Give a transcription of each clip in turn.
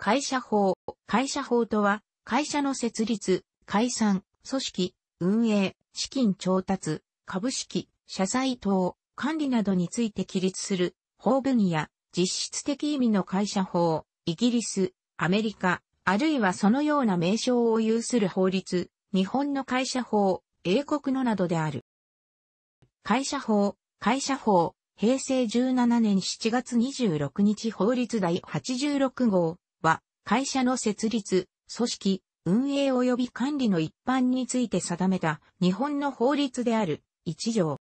会社法。会社法とは、会社の設立、解散、組織、運営、資金調達、株式、社債等、管理などについて規律する、法分野、実質的意味の会社法、イギリス、アメリカ、あるいはそのような名称を有する法律、日本の会社法、英国のなどである。会社法、会社法、平成17年7月26日法律第86号、会社の設立、組織、運営及び管理の一般について定めた日本の法律である一条。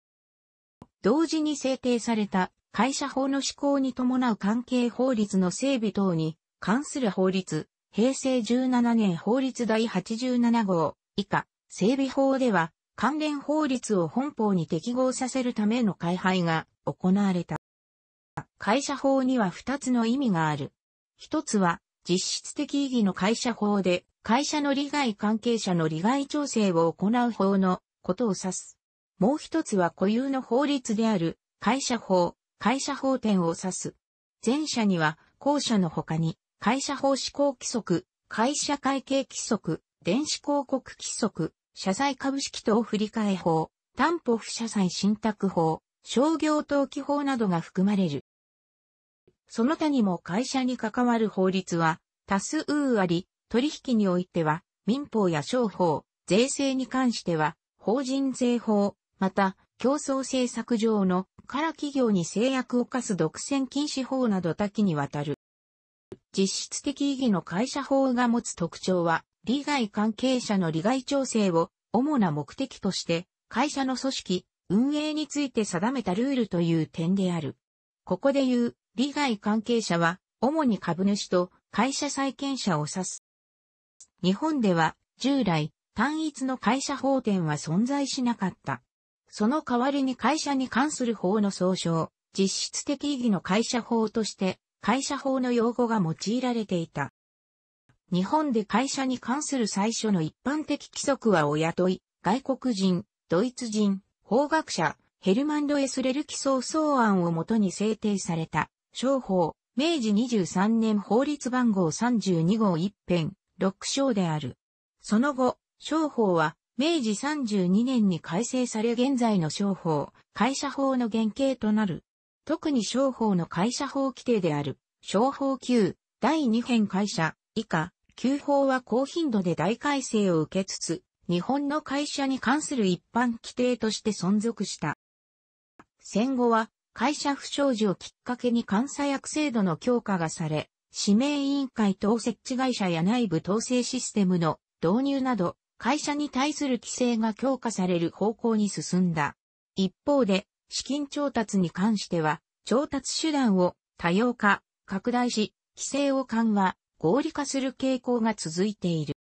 同時に制定された会社法の施行に伴う関係法律の整備等に関する法律、平成17年法律第87号以下、整備法では関連法律を本法に適合させるための改廃が行われた。会社法には2つの意味がある。一つは実質的意義の会社法で、会社の利害関係者の利害調整を行う法のことを指す。もう一つは固有の法律である会社法、会社法典を指す。前者には、後者の他に、会社法施行規則、会社会計規則、電子広告規則、社債株式等振替法、担保不社債信託法、商業登記法などが含まれる。その他にも会社に関わる法律は多数あり、取引においては民法や商法、税制に関しては法人税法、また競争政策上のから企業に制約を課す独占禁止法など多岐にわたる。実質的意義の会社法が持つ特徴は、利害関係者の利害調整を主な目的として、会社の組織、運営について定めたルールという点である。ここで言う、利害関係者は、主に株主と会社債権者を指す。日本では、従来、単一の会社法典は存在しなかった。その代わりに会社に関する法の総称、実質的意義の会社法として、会社法の用語が用いられていた。日本で会社に関する最初の一般的規則はお雇い、外国人、ドイツ人、法学者、ヘルマン・ド・エスレル基礎草案をもとに制定された商法、明治23年法律番号32号一編、六章である。その後、商法は、明治32年に改正され現在の商法、会社法の原型となる。特に商法の会社法規定である、商法級、第2編会社、以下、旧法は高頻度で大改正を受けつつ、日本の会社に関する一般規定として存続した。戦後は、会社不祥事をきっかけに監査役制度の強化がされ、指名委員会等設置会社や内部統制システムの導入など、会社に対する規制が強化される方向に進んだ。一方で、資金調達に関しては、調達手段を多様化、拡大し、規制を緩和、合理化する傾向が続いている。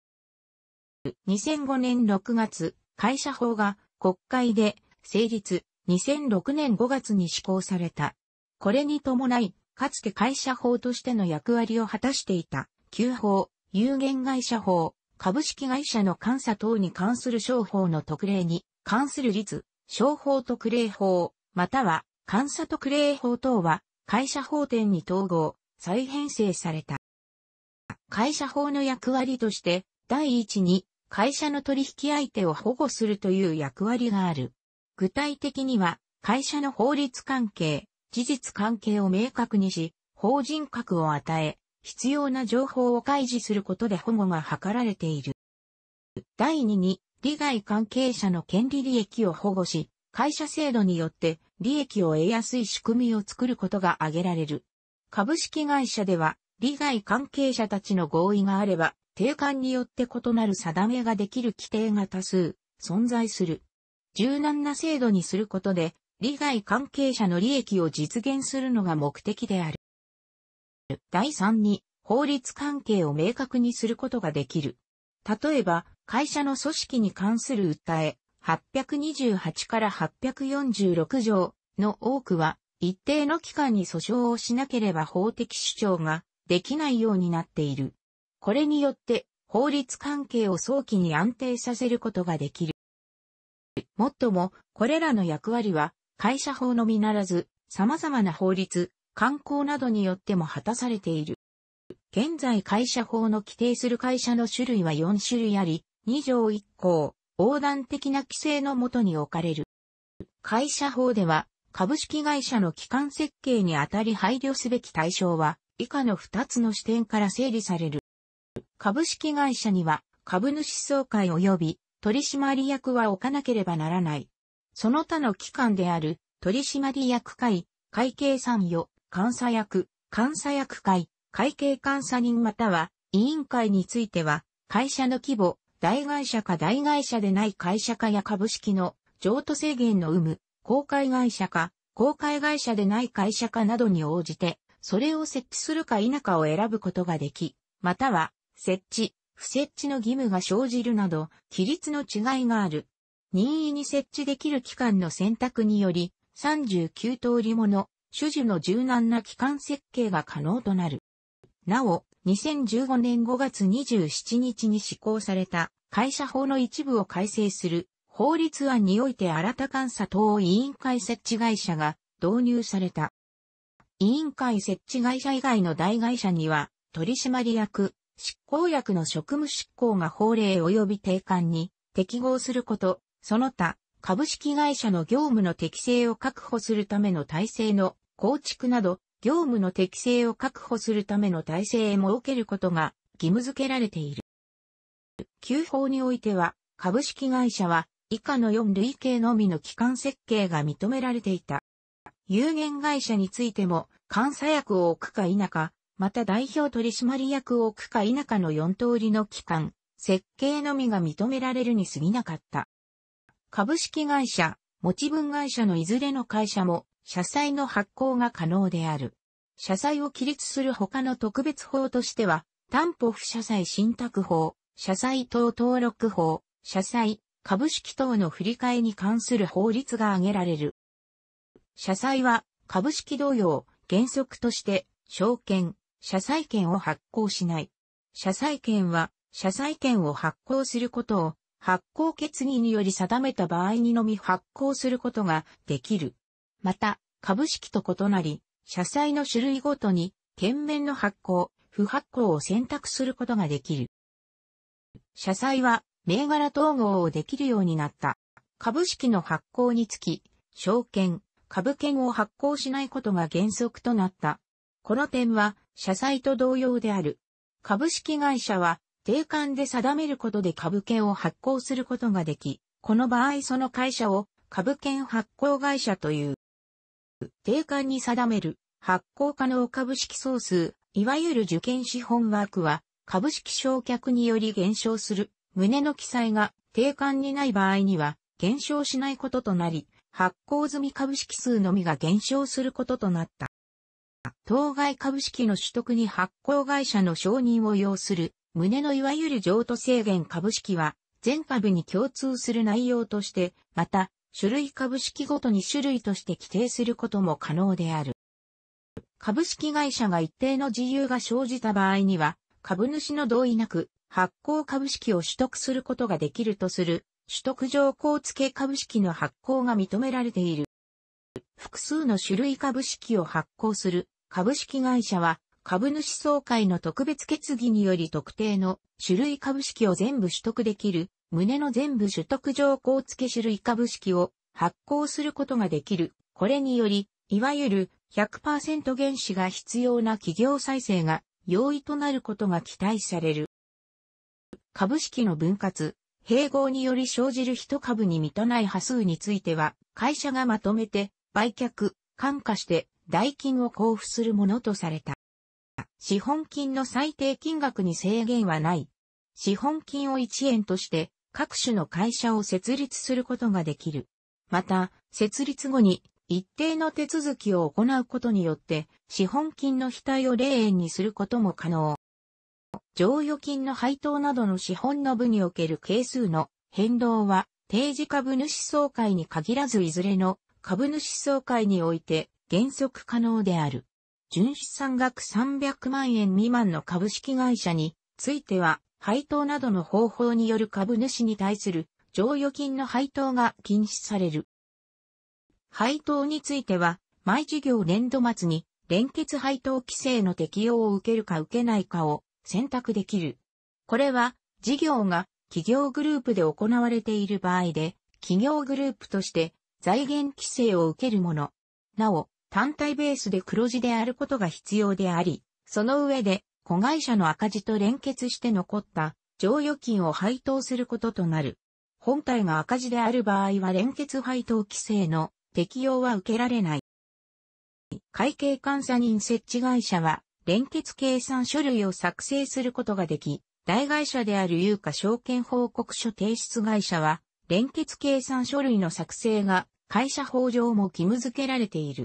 2005年6月、会社法が国会で成立、2006年5月に施行された。これに伴い、かつて会社法としての役割を果たしていた、旧法、有限会社法、株式会社の監査等に関する商法の特例に関する律、商法特例法、または監査特例法等は会社法典に統合、再編成された。会社法の役割として、第一に会社の取引相手を保護するという役割がある。具体的には、会社の法律関係、事実関係を明確にし、法人格を与え、必要な情報を開示することで保護が図られている。第2に、利害関係者の権利利益を保護し、会社制度によって利益を得やすい仕組みを作ることが挙げられる。株式会社では、利害関係者たちの合意があれば、定款によって異なる定めができる規定が多数存在する。柔軟な制度にすることで、利害関係者の利益を実現するのが目的である。第3に、法律関係を明確にすることができる。例えば、会社の組織に関する訴え、828から846条の多くは、一定の期間に訴訟をしなければ法的主張ができないようになっている。これによって、法律関係を早期に安定させることができる。もっとも、これらの役割は、会社法のみならず、様々な法律、観光などによっても果たされている。現在会社法の規定する会社の種類は4種類あり、2条1項、横断的な規制のもとに置かれる。会社法では、株式会社の基幹設計にあたり配慮すべき対象は、以下の2つの視点から整理される。株式会社には、株主総会及び取締役は置かなければならない。その他の機関である、取締役会、会計参与、監査役、監査役会、会計監査人または、委員会については、会社の規模、大会社か大会社でない会社かや株式の譲渡制限の有無、公開会社か、公開会社でない会社かなどに応じて、それを設置するか否かを選ぶことができ、または、設置、不設置の義務が生じるなど、規律の違いがある。任意に設置できる期間の選択により、39通りもの、種々の柔軟な期間設計が可能となる。なお、2015年5月27日に施行された会社法の一部を改正する法律案において新た監査等委員会設置会社が導入された。委員会設置会社以外の代会社には取締役、執行役の職務執行が法令及び定款に適合すること、その他、株式会社の業務の適正を確保するための体制の構築など、業務の適正を確保するための体制へ設けることが義務付けられている。旧法においては、株式会社は以下の4類型のみの機関設計が認められていた。有限会社についても、監査役を置くか否か、また代表取締役を置くか否かの4通りの期間、設計のみが認められるに過ぎなかった。株式会社、持ち分会社のいずれの会社も、社債の発行が可能である。社債を規律する他の特別法としては、担保不社債信託法、社債等登録法、社債、株式等の振り替えに関する法律が挙げられる。社債は、株式同様、原則として、証券、社債権を発行しない。社債権は、社債権を発行することを、発行決議により定めた場合にのみ発行することができる。また、株式と異なり、社債の種類ごとに、権面の発行、不発行を選択することができる。社債は、銘柄統合をできるようになった。株式の発行につき、証券、株券を発行しないことが原則となった。この点は、社債と同様である。株式会社は、定款で定めることで株券を発行することができ、この場合その会社を株券発行会社という。定款に定める発行可能株式総数、いわゆる受験資本枠は、株式償却により減少する旨の記載が定款にない場合には減少しないこととなり、発行済み株式数のみが減少することとなった。当該株式の取得に発行会社の承認を要する、旨のいわゆる譲渡制限株式は、全株に共通する内容として、また、種類株式ごとに種類として規定することも可能である。株式会社が一定の自由が生じた場合には、株主の同意なく、発行株式を取得することができるとする、取得条項付株式の発行が認められている。複数の種類株式を発行する株式会社は株主総会の特別決議により特定の種類株式を全部取得できる旨の全部取得条項付種類株式を発行することができる。これにより、いわゆる100%原資が必要な企業再生が容易となることが期待される。株式の分割、併合により生じる一株に満たない波数については、会社がまとめて、売却、感化して、代金を交付するものとされた。資本金の最低金額に制限はない。資本金を1円として各種の会社を設立することができる。また、設立後に一定の手続きを行うことによって資本金の額を0円にすることも可能。常余金の配当などの資本の部における係数の変動は定時株主総会に限らずいずれの株主総会において原則可能である。純資産額300万円未満の株式会社については、配当などの方法による株主に対する剰余金の配当が禁止される。配当については、毎事業年度末に連結配当規制の適用を受けるか受けないかを選択できる。これは、事業が企業グループで行われている場合で、企業グループとして財源規制を受けるもの。なお、単体ベースで黒字であることが必要であり、その上で、子会社の赤字と連結して残った剰余金を配当することとなる。本体が赤字である場合は連結配当規制の適用は受けられない。会計監査人設置会社は、連結計算書類を作成することができ、大会社である有価証券報告書提出会社は、連結計算書類の作成が会社法上も義務付けられている。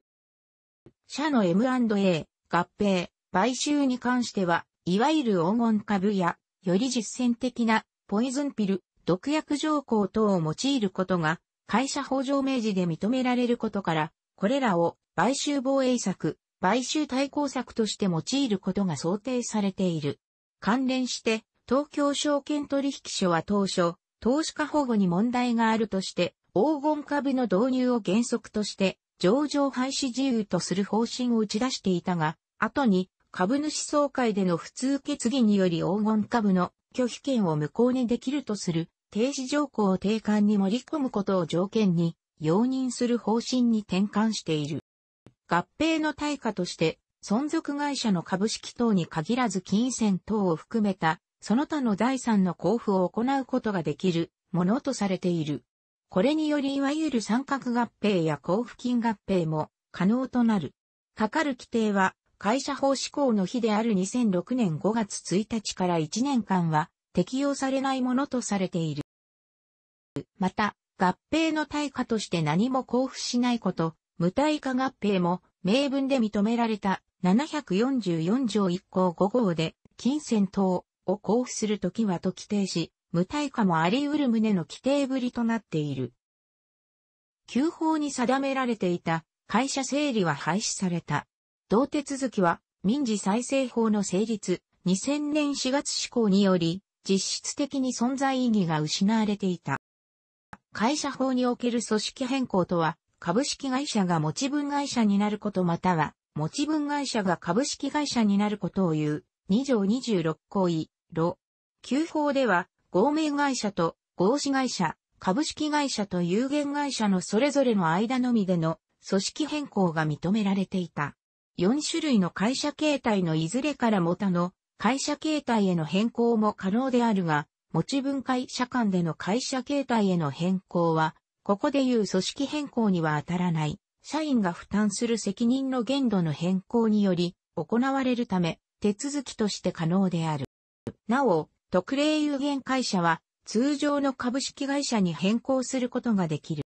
社の M&A、合併、買収に関しては、いわゆる黄金株や、より実践的な、ポイズンピル、毒薬条項等を用いることが、会社法上明示で認められることから、これらを、買収防衛策、買収対抗策として用いることが想定されている。関連して、東京証券取引所は当初、投資家保護に問題があるとして、黄金株の導入を原則として、上場廃止自由とする方針を打ち出していたが、後に株主総会での普通決議により黄金株の拒否権を無効にできるとする停止条項を定款に盛り込むことを条件に容認する方針に転換している。合併の対価として存続会社の株式等に限らず金銭等を含めたその他の財産の交付を行うことができるものとされている。これによりいわゆる三角合併や交付金合併も可能となる。かかる規定は会社法施行の日である2006年5月1日から1年間は適用されないものとされている。また、合併の対価として何も交付しないこと、無対価合併も明文で認められた744条1項5号で金銭等を交付するときはと規定し、無対価もあり得る旨の規定ぶりとなっている。旧法に定められていた会社整理は廃止された。同手続きは民事再生法の成立2000年4月施行により実質的に存在意義が失われていた。会社法における組織変更とは株式会社が持ち分会社になることまたは持ち分会社が株式会社になることを言う2条26項位、路。旧法では合名会社と合資会社、株式会社と有限会社のそれぞれの間のみでの組織変更が認められていた。4種類の会社形態のいずれからも他の会社形態への変更も可能であるが、持ち分会社間での会社形態への変更は、ここでいう組織変更には当たらない、社員が負担する責任の限度の変更により行われるため、手続きとして可能である。なお、特例有限会社は通常の株式会社に変更することができる。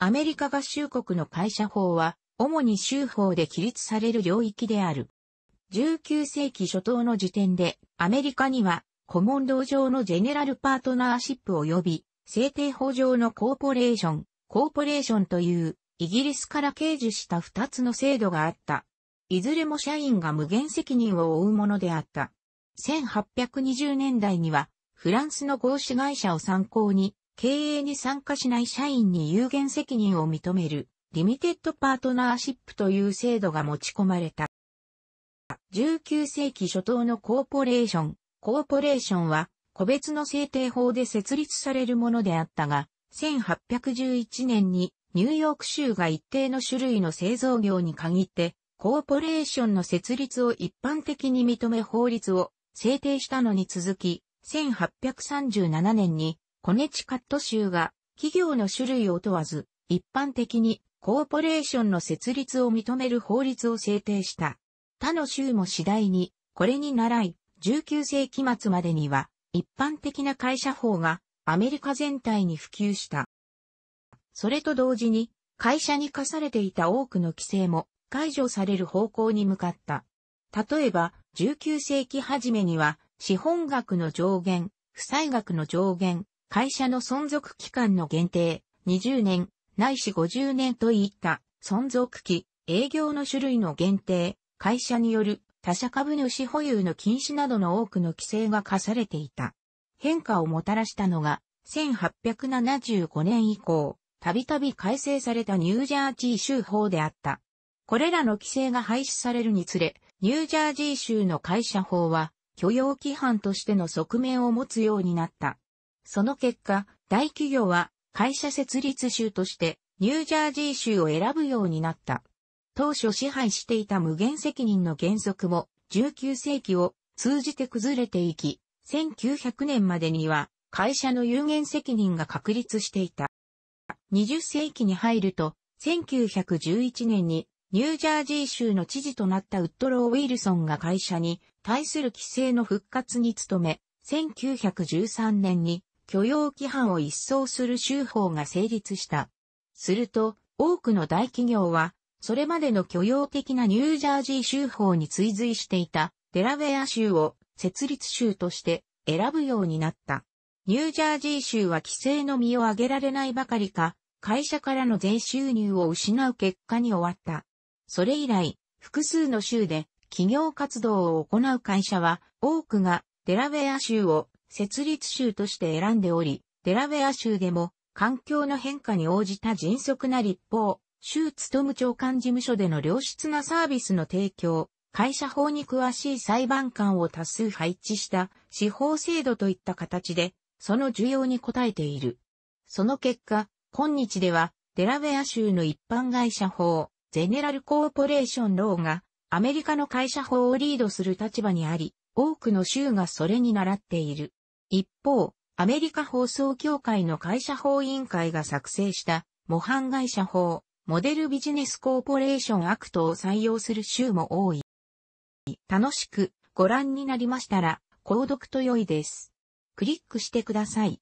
アメリカ合衆国の会社法は主に州法で規律される領域である。19世紀初頭の時点でアメリカにはコモン道上のジェネラルパートナーシップ及び制定法上のコーポレーション、コーポレーションというイギリスから掲示した2つの制度があった。いずれも社員が無限責任を負うものであった。1820年代には、フランスの合資会社を参考に、経営に参加しない社員に有限責任を認める、リミテッドパートナーシップという制度が持ち込まれた。19世紀初頭のコーポレーション。コーポレーションは、個別の制定法で設立されるものであったが、1811年にニューヨーク州が一定の種類の製造業に限って、コーポレーションの設立を一般的に認め法律を制定したのに続き、1837年にコネチカット州が企業の種類を問わず、一般的にコーポレーションの設立を認める法律を制定した。他の州も次第に、これに倣い、19世紀末までには、一般的な会社法がアメリカ全体に普及した。それと同時に、会社に課されていた多くの規制も解除される方向に向かった。例えば、19世紀初めには、資本額の上限、負債額の上限、会社の存続期間の限定、20年、ないし50年といった存続期、営業の種類の限定、会社による他社株主保有の禁止などの多くの規制が課されていた。変化をもたらしたのが、1875年以降、たびたび改正されたニュージャージー州法であった。これらの規制が廃止されるにつれ、ニュージャージー州の会社法は許容規範としての側面を持つようになった。その結果、大企業は会社設立州としてニュージャージー州を選ぶようになった。当初支配していた無限責任の原則も19世紀を通じて崩れていき、1900年までには会社の有限責任が確立していた。20世紀に入ると、1911年にニュージャージー州の知事となったウッドロー・ウィルソンが会社に対する規制の復活に努め、1913年に許容規範を一掃する州法が成立した。すると、多くの大企業は、それまでの許容的なニュージャージー州法に追随していたデラウェア州を設立州として選ぶようになった。ニュージャージー州は規制の身を上げられないばかりか、会社からの税収入を失う結果に終わった。それ以来、複数の州で企業活動を行う会社は、多くがデラウェア州を設立州として選んでおり、デラウェア州でも環境の変化に応じた迅速な立法、州務長官事務所での良質なサービスの提供、会社法に詳しい裁判官を多数配置した司法制度といった形で、その需要に応えている。その結果、今日ではデラウェア州の一般会社法、ゼネラルコーポレーションローがアメリカの会社法をリードする立場にあり、多くの州がそれに倣っている。一方、アメリカ放送協会の会社法委員会が作成した模範会社法、モデルビジネスコーポレーションアクトを採用する州も多い。楽しくご覧になりましたら、購読と良いです。クリックしてください。